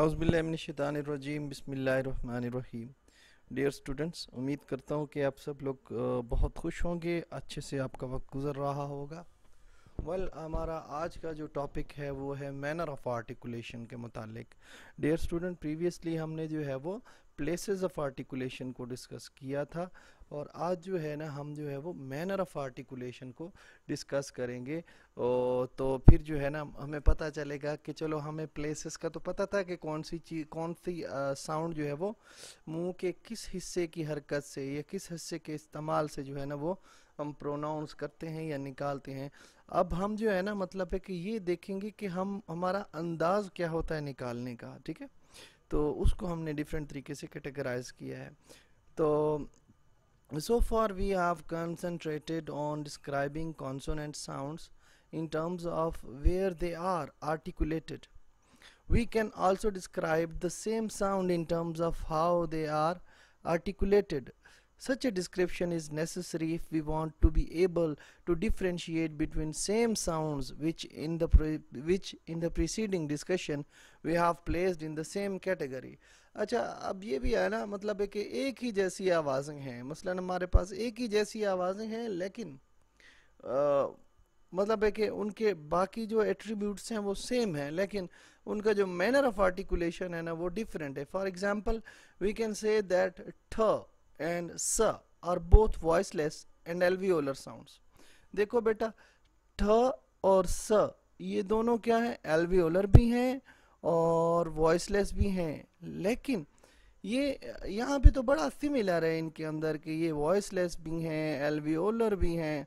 अज़बिल्लाशानरजीम बसमीम dear students उम्मीद करता हूँ कि आप सब लोग बहुत खुश होंगे अच्छे से आपका वक्त गुजर रहा होगा वेल हमारा आज का जो टॉपिक है वो है मैनर ऑफ आर्टिकुलेशन के मुतालिक डियर स्टूडेंट प्रीवियसली हमने जो है वो प्लेसेस ऑफ आर्टिकुलेशन को डिस्कस किया था और आज जो है ना हम जो है वो मैनर ऑफ आर्टिकुलेशन को डिस्कस करेंगे ओ, तो फिर जो है ना हमें पता चलेगा कि चलो हमें प्लेसेस का तो पता था कि कौन सी चीज कौन सी साउंड जो है वो मुंह के किस हिस्से की हरकत से या किस हिस्से के इस्तेमाल से जो है ना वो हम प्रोनाउंस करते हैं या निकालते हैं अब हम जो है ना मतलब है कि ये देखेंगे कि हम हमारा अंदाज़ क्या होता है निकालने का ठीक है तो उसको हमने डिफरेंट तरीके से कैटेगराइज किया है तो so far we have concentrated on describing consonant sounds in terms of where they are articulated we can also describe the same sound in terms of how they are articulated Such a description is necessary if we want to be able to differentiate between same sounds which in the which in the preceding discussion we have placed in the same category. अच्छा अब ये भी है ना मतलब है कि एक ही जैसी आवाज़ें हैं मसला हमारे पास एक ही जैसी आवाज़ें हैं लेकिन मतलब है कि उनके बाकी जो एट्रीब्यूट्स हैं वो सेम हैं लेकिन उनका जो मैनर ऑफ आर्टिकुलेशन है ना वो डिफरेंट है for example we can say that ठ एंड स are both voiceless and alveolar sound देखो बेटा ठ और स ये दोनों क्या है एल्वियोलर भी हैं और वॉइसलेस भी हैं लेकिन ये यहाँ पे तो बड़ा सिमिलर है इनके अंदर कि ये वॉइसलेस भी हैं एल्वियोलर भी हैं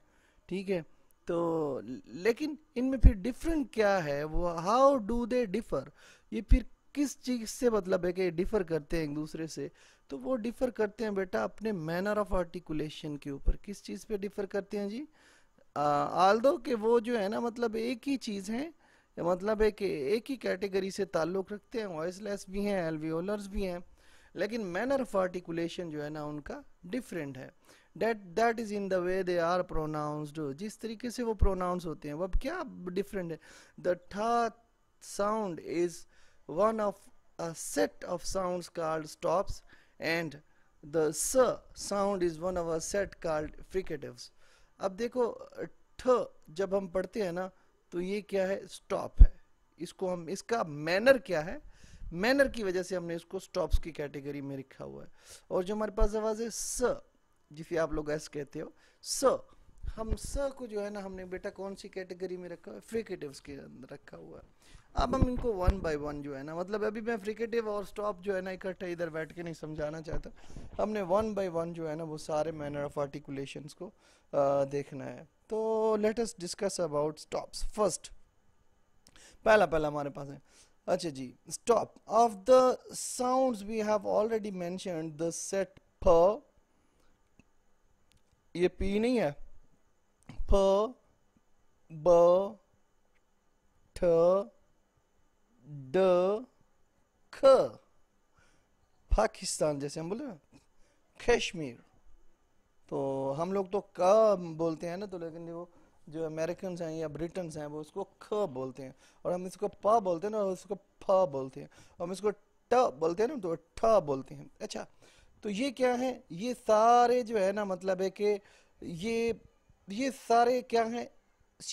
ठीक है तो लेकिन इनमें फिर डिफरेंट क्या है वो हाउ डू दे डिफर ये फिर किस चीज़ से मतलब है कि डिफ़र करते हैं एक दूसरे से तो वो डिफ़र करते हैं बेटा अपने मैनर ऑफ आर्टिकुलेशन के ऊपर किस चीज़ पे डिफ़र करते हैं जी आल दो के वो जो है ना मतलब एक ही चीज़ है मतलब है कि एक ही कैटेगरी से ताल्लुक़ रखते हैं वॉइसलेस भी हैं एलवियोलर्स भी हैं लेकिन मैनर ऑफ आर्टिकुलेशन जो है ना उनका डिफरेंट है that that is in the way they are pronounced जिस तरीके से वो प्रोनाउंस होते हैं वह क्या डिफरेंट है द ठा sound is one of a set of sounds called stops and the s sound is one of a set called fricatives अब देखो ठ जब हम पढ़ते हैं ना तो ये क्या है स्टॉप है इसको हम इसका मैनर क्या है मैनर की वजह से हमने इसको स्टॉप्स की कैटेगरी में रखा हुआ है और जो हमारे पास आवाज़ है स जिसे आप लोग ऐसे कहते हो स हम स को जो है ना हमने बेटा कौन सी कैटेगरी में रखा हुआ है फ्रिकेटिव्स के अंदर रखा हुआ है अब हम इनको वन बाय वन जो है ना मतलब अभी मैं फ्रिकेटिव और स्टॉप जो है ना इकट्ठा इधर बैठ के नहीं समझाना चाहता हमने वन बाय वन जो है ना वो सारे मैनर ऑफ आर्टिकुलेशन को आ, देखना है तो let's discuss about stops first पहला पहला हमारे पास है अच्छा जी stop of the sound we have already mention the set फ ये पी नहीं है फ ब ठ ड ख पाकिस्तान जैसे हम बोले कश्मीर तो हम लोग तो क बोलते हैं ना तो लेकिन वो जो अमेरिकन हैं या ब्रिटन हैं वो उसको ख बोलते हैं और हम इसको प बोलते हैं ना और उसको फ बोलते हैं हम इसको ट बोलते हैं ना तो ठ बोलते हैं अच्छा तो ये क्या है ये सारे जो है ना मतलब है कि ये ये सारे क्या हैं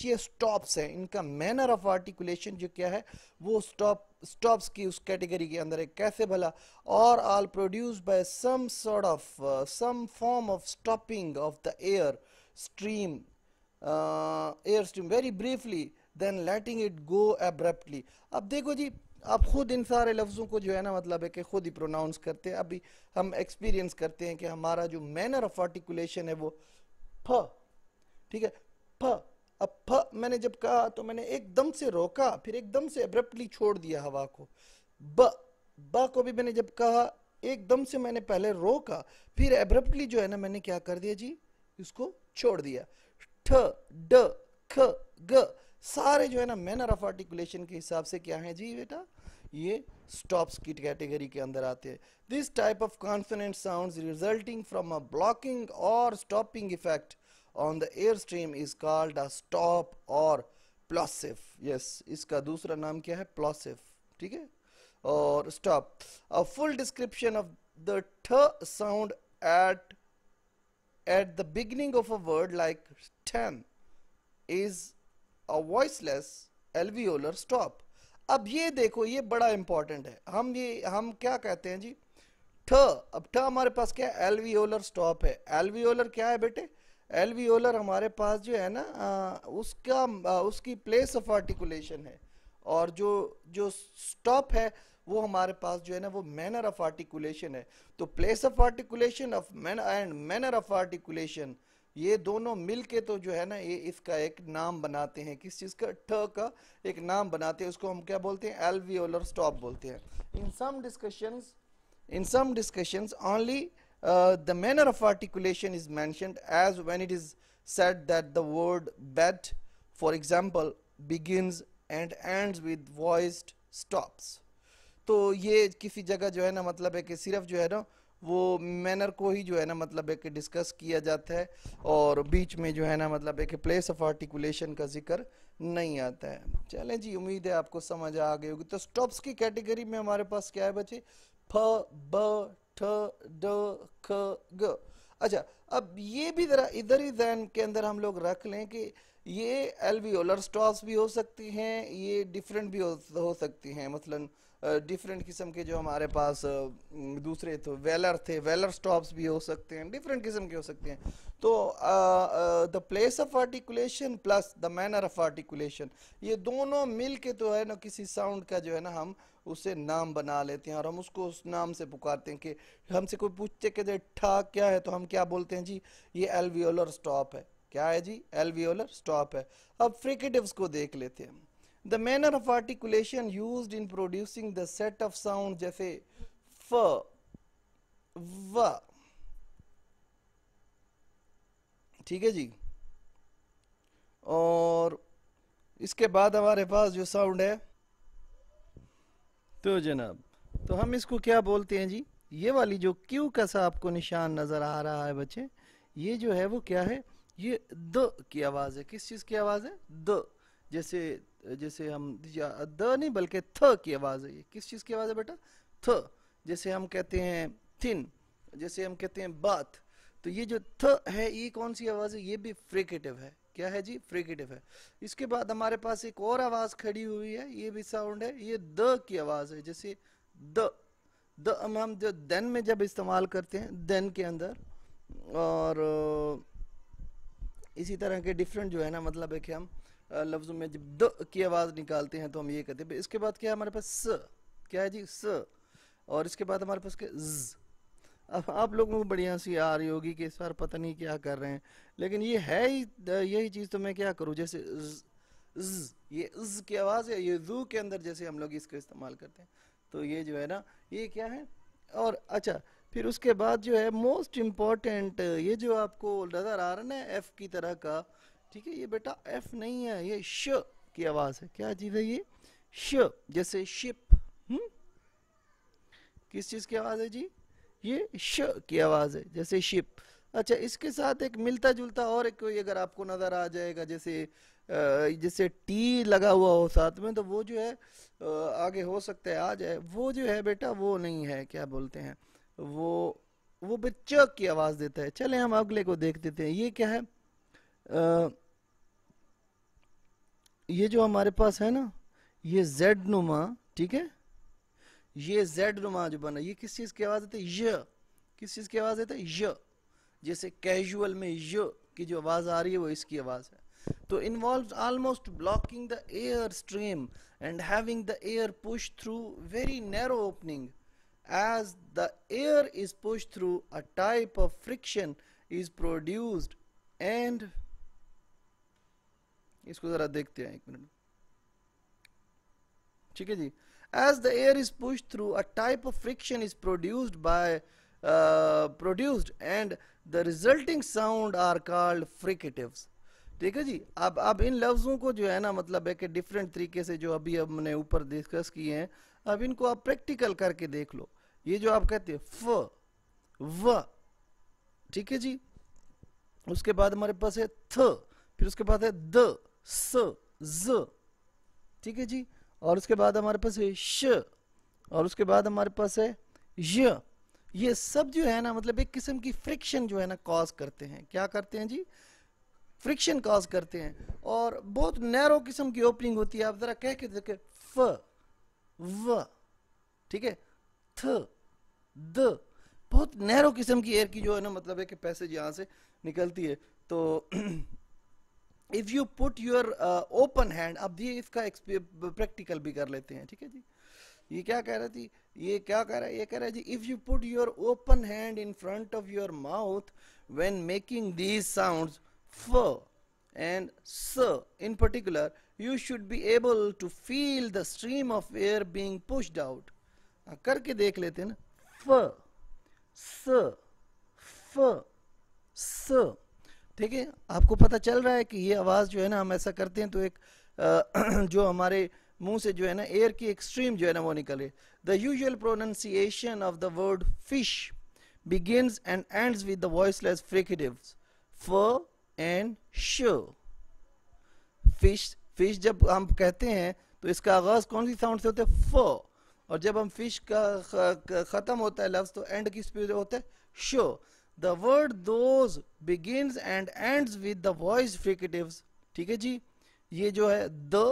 ये स्टॉप्स हैं इनका मैनर ऑफ आर्टिकुलेशन जो क्या है वो स्टॉप स्टॉप्स की उस कैटेगरी के अंदर है कैसे भला और all produce by some sort of some form of stopping of the air stream air stream very briefly then letting it go abruptly अब देखो जी आप खुद इन सारे लफ्ज़ों को जो है ना मतलब है कि खुद ही प्रोनाउंस करते हैं अभी हम एक्सपीरियंस करते हैं कि हमारा जो मैनर ऑफ आर्टिकुलेशन है वो फ ठीक है फ अब फ मैंने जब कहा तो मैंने एकदम से रोका फिर एकदम से अब्रप्टली छोड़ दिया हवा को ब ब को भी मैंने जब कहा एकदम से मैंने पहले रोका फिर एब्रप्टली जो है ना मैंने क्या कर दिया जी इसको छोड़ दिया ठ ड ख ग सारे जो है ना मैनर ऑफ आर्टिकुलेशन के हिसाब से क्या है जी बेटा ये स्टॉप्स की कैटेगरी के अंदर आते हैं this type of consonant sounds resulting from a blocking or stopping effect on the air stream is called a stop or plosive yes इसका दूसरा नाम क्या है प्लॉसिफ ठीक है और stop a full description of the ठ sound at at the beginning of a word like tan is a voiceless alveolar stop अब ये देखो ये बड़ा इंपॉर्टेंट है हम ये हम क्या कहते हैं जी ठ अब ठ हमारे पास क्या है एलवीओलर स्टॉप है एलवीओलर क्या है बेटे एलवीओलर हमारे पास जो है ना उसका उसकी प्लेस ऑफ आर्टिकुलेशन है और जो जो स्टॉप है वो हमारे पास जो है ना वो मैनर ऑफ आर्टिकुलेशन है तो place of articulation of man and manner of articulation ये दोनों मिल के तो जो है ना ये इसका एक नाम बनाते हैं किस चीज़ का ठ का एक नाम बनाते हैं उसको हम क्या बोलते हैं एलवीओलर स्टॉप बोलते हैं in some discussions in some discussions only uh, the manner of articulation is mentioned as when it is said that the word bet for example begins and ends with voiced stops तो ये किसी जगह जो है ना मतलब है कि सिर्फ जो है ना वो मैनर को ही जो है ना मतलब है कि डिस्कस किया जाता है और बीच में जो है ना मतलब है कि प्लेस ऑफ आर्टिकुलेशन का जिक्र नहीं आता है चलें जी उम्मीद है आपको समझ आ गई होगी तो स्टॉप्स की कैटेगरी में हमारे पास क्या है बच्चे फ ब ठ ड ख ग अच्छा अब ये भी ज़रा इधर ही जहन के अंदर हम लोग रख लें कि ये एलवीओलर स्टॉप्स भी हो सकती हैं ये डिफरेंट भी हो, हो सकती हैं मसलन मतलब डिफरेंट किस्म के जो हमारे पास दूसरे तो वेलर थे वेलर स्टॉप्स भी हो सकते हैं डिफरेंट किस्म के हो सकते हैं तो the place of articulation plus the manner of articulation ये दोनों मिल के तो है ना किसी साउंड का जो है ना हम उसे नाम बना लेते हैं और हम उसको उस नाम से पुकारते हैं कि हमसे कोई पूछते कि ठा क्या है तो हम क्या बोलते हैं जी ये एलवियोलर स्टॉप है क्या है जी एलवियोलर स्टॉप है अब फ्रिकेटिव को देख लेते हैं the manner of articulation use in producing the set of sound जैसे फ व ठीक है जी और इसके बाद हमारे पास जो साउंड है तो जनाब तो हम इसको क्या बोलते हैं जी ये वाली जो क्यू का सा आपको निशान नज़र आ रहा है बच्चे ये जो है वो क्या है ये द की आवाज़ है किस चीज़ की आवाज़ है द जैसे जैसे हम द नहीं बल्कि थ की आवाज़ है ये किस चीज़ की आवाज़ है बेटा थ जैसे हम कहते हैं थिन जैसे हम कहते हैं बात तो ये जो थ है ये कौन सी आवाज़ है ये भी फ्रिकेटिव है क्या है जी फ्रिकेटिव है इसके बाद हमारे पास एक और आवाज़ खड़ी हुई है ये भी साउंड है ये द की आवाज़ है जैसे द द हम हम जो देन में जब इस्तेमाल करते हैं देन के अंदर और इसी तरह के डिफरेंट जो है ना मतलब है कि हम लफ्जों में जब द की आवाज़ निकालते हैं तो हम ये कहते हैं इसके बाद क्या है हमारे पास स क्या है जी स और इसके बाद हमारे पास के ज अब आप लोगों को बढ़िया सी आ रही होगी कि सर पता नहीं क्या कर रहे हैं लेकिन ये है ही यही चीज़ तो मैं क्या करूँ जैसे ज, ज, ये ज की आवाज़ है ये जू के अंदर जैसे हम लोग इसका इस्तेमाल करते हैं तो ये जो है ना ये क्या है और अच्छा फिर उसके बाद जो है मोस्ट इम्पॉर्टेंट ये जो आपको नज़र आ रहा है ना एफ़ की तरह का ठीक है ये बेटा एफ नहीं है ये श की आवाज है क्या चीज है ये श जैसे शिप हम्म किस चीज की आवाज है जी ये श की आवाज है जैसे शिप अच्छा इसके साथ एक मिलता जुलता और एक कोई अगर आपको नजर आ जाएगा जैसे जैसे टी लगा हुआ हो साथ में तो वो जो है आगे हो सकता है आ जाए वो जो है बेटा वो नहीं है क्या बोलते हैं वो वो बच्चा की आवाज़ देता है चले हम अगले को देख देते हैं ये क्या है ये जो हमारे पास है ना ये जेड नुमा ठीक है ये जेड नुमा जो बना ये किस चीज की आवाज देता है तो किस चीज की आवाज देता है तो ये जैसे कैजुअल में य की जो आवाज आ रही है वो इसकी आवाज है तो involve almost blocking the air stream and having the air push through very narrow opening as the air is push through a type of friction is produced and इसको ज़रा देखते हैं एक मिनट ठीक है जी as the air is push through a type of friction is produced by produced and the resulting sound are called fricative ठीक है जी अब अब इन लफ्ज़ों को जो है ना मतलब है कि डिफरेंट तरीके से जो अभी हमने ऊपर डिस्कस किए हैं अब इनको आप प्रैक्टिकल करके देख लो ये जो आप कहते हैं फ व ठीक है जी उसके बाद हमारे पास है थ फिर उसके बाद है द स ज ठीक है जी और उसके बाद हमारे पास है श और उसके बाद हमारे पास है य ये सब जो है ना मतलब एक किस्म की फ्रिक्शन जो है ना कॉज करते हैं क्या करते हैं जी फ्रिक्शन कॉज करते हैं और बहुत नैरो किस्म की ओपनिंग होती है आप जरा कह के देखे फ व ठीक है थ द बहुत नैरो किस्म की एयर की जो है ना मतलब है कि पैसेज यहाँ से निकलती है तो if you put your open hand अब ये इसका प्रैक्टिकल भी कर लेते हैं ठीक है जी ये क्या कह रहा थी ये क्या कह रहा है ये कह रहा है जी if you put your open hand in front of your mouth when making these sound and s in particular you should be able to feel the stream of air being pushed out करके देख लेते हैं ना फ स फ स ठीक है आपको पता चल रहा है कि ये आवाज़ जो है ना हम ऐसा करते हैं तो एक जो हमारे मुंह से जो है ना एयर की एक्सट्रीम जो है ना वो निकले the usual pronunciation of the word fish begin and end with the voiceless fricatives f and sh fish fish जब हम कहते हैं तो इसका आगाज कौन सी साउंड से होता है फ और जब हम फिश का ख़त्म होता है लफ्ज़ तो एंड किस पे होता है so the word those begins and ends with the voice fricatives ठीक है जी ये जो है द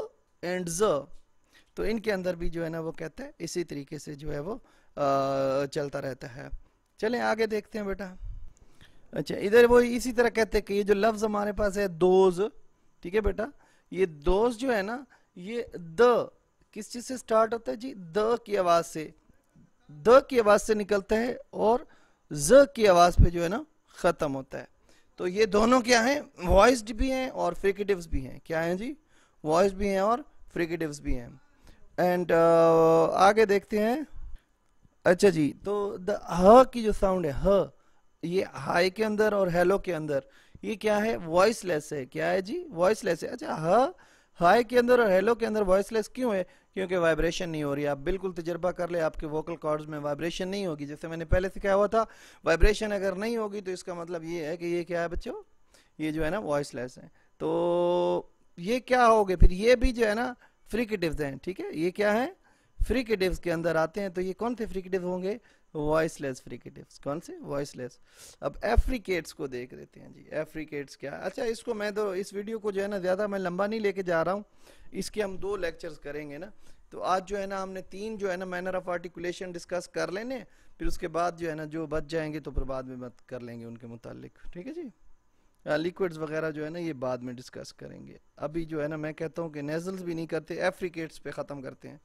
एंड ज तो इनके अंदर भी जो है ना वो कहते हैं इसी तरीके से जो है वो आ, चलता रहता है चलें आगे देखते हैं बेटा अच्छा इधर वो इसी तरह कहते हैं कि ये जो लफ्ज हमारे पास है दोज ठीक है बेटा ये दोज जो है ना ये द किस चीज से स्टार्ट होता है जी द की आवाज से द की आवाज से निकलता है और ज की आवाज़ पे जो है ना ख़त्म होता है तो ये दोनों क्या हैं वॉइसड भी हैं और फ्रिकेटिव्स भी हैं क्या हैं जी वॉइस भी हैं और फ्रिकेटिव्स भी हैं एंड uh, आगे देखते हैं अच्छा जी तो द ह की जो साउंड है ह ये हाई के अंदर और हेलो के अंदर ये क्या है वॉइसलेस है क्या है जी वॉइसलेस है अच्छा ह हाई के अंदर और हेलो के अंदर वॉइसलेस क्यों है क्योंकि वाइब्रेशन नहीं हो रही आप बिल्कुल तजर्बा कर ले आपके वोकल कॉर्ड्स में वाइब्रेशन नहीं होगी जैसे मैंने पहले से कहा हुआ था वाइब्रेशन अगर नहीं होगी तो इसका मतलब ये है कि ये क्या है बच्चों ये जो है ना वॉइसलेस है तो ये क्या हो गए फिर ये भी जो है ना फ्रिकेटिव हैं ठीक है ये क्या है फ्रिकेटिव्स के अंदर आते हैं तो ये कौन से फ्रिकेटिव होंगे वॉइसलेस फ्रिकेटिव्स कौन से वॉइसलेस अब एफ्रिकेट्स को देख लेते हैं जी एफ्रिकेट्स क्या अच्छा इसको मैं तो इस वीडियो को जो है ना ज़्यादा मैं लंबा नहीं लेके जा रहा हूँ इसके हम दो लेक्चर्स करेंगे ना तो आज जो है ना हमने तीन जो है ना मैनर ऑफ आर्टिकुलेशन डिस्कस कर लेने फिर उसके बाद जो है ना जो बच जाएंगे तो फिर बाद में मत कर लेंगे उनके मुतालिक ठीक है जी लिक्विड्स वगैरह जो है ना ये बाद में डिस्कस करेंगे अभी जो है ना मैं कहता हूँ कि नेजल्स भी नहीं करते एफ्रिकेट्स पे ख़त्म करते हैं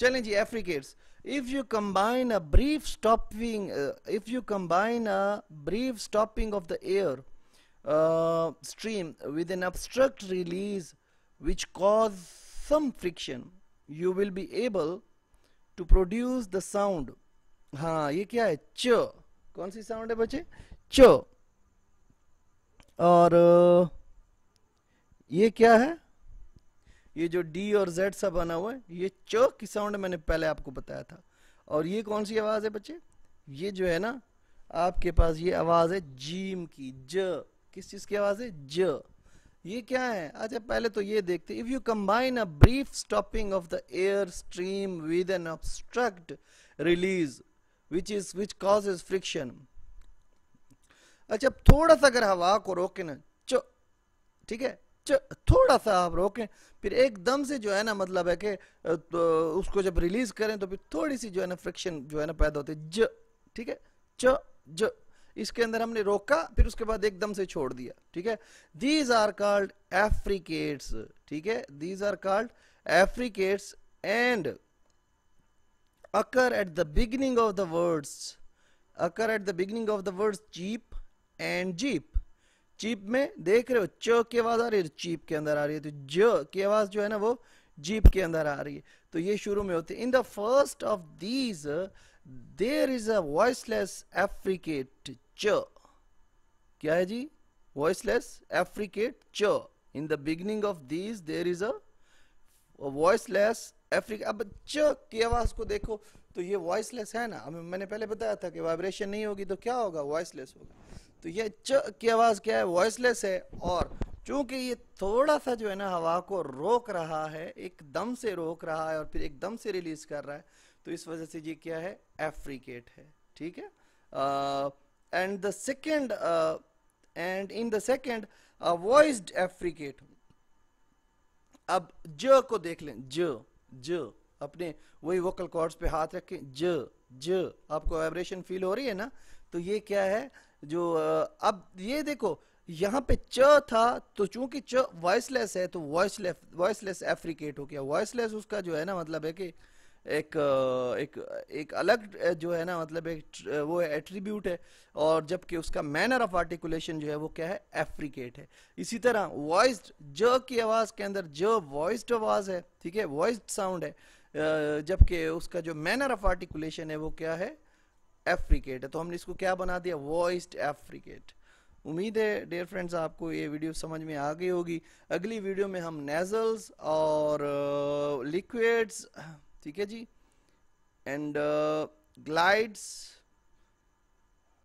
चलें जी affricates if you combine a brief stopping if you combine a brief stopping of the air stream with an obstruct release which cause some friction you will be able to produce the sound हाँ ये क्या है च कौन सी sound है बच्चे चो और ये क्या है ये जो डी और जेड सा बना हुआ है ये च की साउंड मैंने पहले आपको बताया था और ये कौन सी आवाज़ है बच्चे ये जो है ना आपके पास ये आवाज़ है जीम की ज किस चीज़ की आवाज़ है ज ये क्या है अच्छा पहले तो ये देखते if you combine a brief stopping of the air stream with an obstruct release which is which cause friction अच्छा थोड़ा सा अगर हवा को रोके ना चो ठीक है चो थोड़ा सा आप रोकें फिर एकदम से जो है ना मतलब है कि तो उसको जब रिलीज करें तो फिर थोड़ी सी जो है ना फ्रिक्शन जो है ना पैदा होती है ज ठीक है च ज इसके अंदर हमने रोका फिर उसके बाद एकदम से छोड़ दिया ठीक है दीज आर कॉल्ड एफ्रिकेट्स ठीक है these are called affricates and occur at the beginning of the words occur at the beginning of the words cheap and jeep jeep में देख रहे हो च की आवाज़ आ रही है जीप तो के अंदर आ रही है तो ज की आवाज़ जो है ना वो जीप के अंदर आ रही है तो ये शुरू में होती है in the first of these there is a voiceless affricate च क्या है जी वॉइसलेस एफ्रिकेट च in the beginning of these there is a voiceless affricate अब च की आवाज़ को देखो तो ये वॉइसलेस है ना मैंने पहले बताया था कि वाइब्रेशन नहीं होगी तो क्या होगा वॉइसलेस होगा तो ये च की आवाज़ क्या है वॉइसलेस है और चूंकि ये थोड़ा सा जो है ना हवा को रोक रहा है एकदम से रोक रहा है और फिर एकदम से रिलीज कर रहा है तो इस वजह से ये क्या है एफ्रिकेट है ठीक है and the second and in the second voiced affricate अब ज को देख लें ज ज अपने वही वोकल कॉर्ड्स पे हाथ रखें ज ज आपको वाइब्रेशन फील हो रही है ना तो ये क्या है जो अब ये देखो यहाँ पे च था तो चूंकि च वॉइसलेस है तो वॉइसलेस वॉइसलेस एफ्रिकेट हो गया वॉइसलेस उसका जो है ना मतलब है कि एक एक एक अलग जो है ना मतलब एक वो एट्रीब्यूट है और जबकि उसका मैनर ऑफ आर्टिकुलेशन जो है वो क्या है एफ्रिकेट है इसी तरह वॉइस्ड ज की आवाज़ के अंदर ज वॉइस्ड आवाज़ है ठीक है वॉइस्ड साउंड है जबकि उसका जो मैनर ऑफ आर्टिकुलेशन है वो क्या है एफ्रिकेट है तो हमने इसको क्या बना दिया वॉइस्ड एफ्रिकेट उम्मीद है डेयर फ्रेंड्स आपको ये वीडियो समझ में आ गई होगी अगली वीडियो में हम नेजल्स और लिक्विड्स uh, ठीक है जी and glides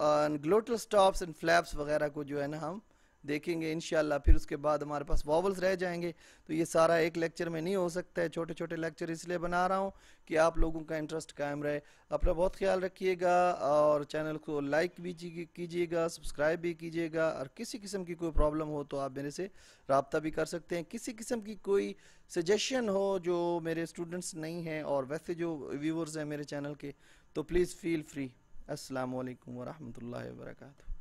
and glottal stops and flaps वगैरह को जो है ना हम देखेंगे इन फिर उसके बाद हमारे पास वॉवल्स रह जाएंगे तो ये सारा एक लेक्चर में नहीं हो सकता है छोटे छोटे लेक्चर इसलिए बना रहा हूँ कि आप लोगों का इंटरेस्ट कायम रहे अपना बहुत ख्याल रखिएगा और चैनल को लाइक भी कीजिएगा सब्सक्राइब भी कीजिएगा और किसी किस्म की कोई प्रॉब्लम हो तो आप मेरे से रबता भी कर सकते हैं किसी किस्म की कोई सजेशन हो जो मेरे स्टूडेंट्स नहीं हैं और वैसे जो व्यूवर्स हैं मेरे चैनल के तो प्लीज़ फील फ्री असलकम वरहमल वर्का